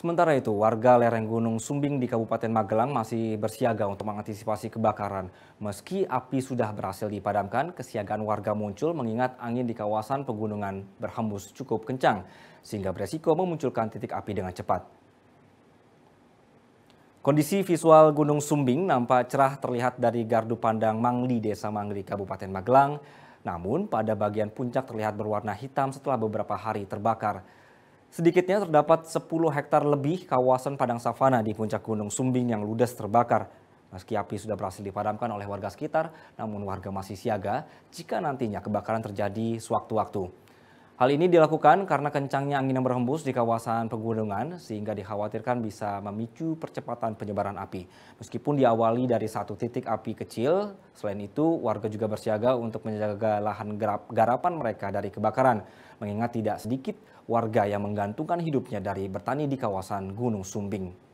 Sementara itu, warga lereng Gunung Sumbing di Kabupaten Magelang masih bersiaga untuk mengantisipasi kebakaran. Meski api sudah berhasil dipadamkan, kesiagaan warga muncul mengingat angin di kawasan pegunungan berhembus cukup kencang, sehingga beresiko memunculkan titik api dengan cepat. Kondisi visual Gunung Sumbing nampak cerah terlihat dari gardu pandang Mangli, Desa Mangli, Kabupaten Magelang. Namun, pada bagian puncak terlihat berwarna hitam setelah beberapa hari terbakar. Sedikitnya terdapat 10 hektar lebih kawasan padang savana di puncak Gunung Sumbing yang ludes terbakar. Meski api sudah berhasil dipadamkan oleh warga sekitar, namun warga masih siaga jika nantinya kebakaran terjadi sewaktu-waktu. Hal ini dilakukan karena kencangnya angin yang berhembus di kawasan pegunungan sehingga dikhawatirkan bisa memicu percepatan penyebaran api. Meskipun diawali dari satu titik api kecil, selain itu warga juga bersiaga untuk menjaga lahan garap, garapan mereka dari kebakaran. Mengingat tidak sedikit warga yang menggantungkan hidupnya dari bertani di kawasan Gunung Sumbing.